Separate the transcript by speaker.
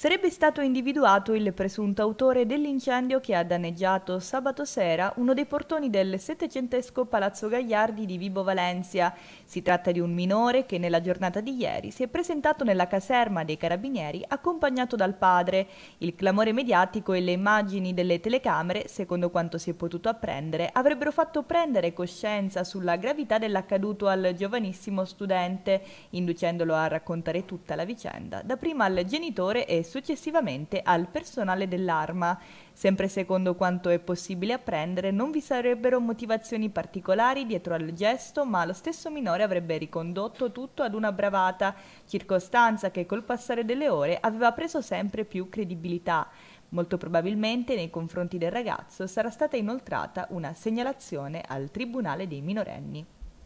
Speaker 1: sarebbe stato individuato il presunto autore dell'incendio che ha danneggiato sabato sera uno dei portoni del settecentesco Palazzo Gagliardi di Vibo Valencia. Si tratta di un minore che nella giornata di ieri si è presentato nella caserma dei carabinieri accompagnato dal padre. Il clamore mediatico e le immagini delle telecamere, secondo quanto si è potuto apprendere, avrebbero fatto prendere coscienza sulla gravità dell'accaduto al giovanissimo studente, inducendolo a raccontare tutta la vicenda, dapprima al genitore e successivamente al personale dell'arma. Sempre secondo quanto è possibile apprendere, non vi sarebbero motivazioni particolari dietro al gesto, ma lo stesso minore avrebbe ricondotto tutto ad una bravata, circostanza che col passare delle ore aveva preso sempre più credibilità. Molto probabilmente nei confronti del ragazzo sarà stata inoltrata una segnalazione al Tribunale dei minorenni.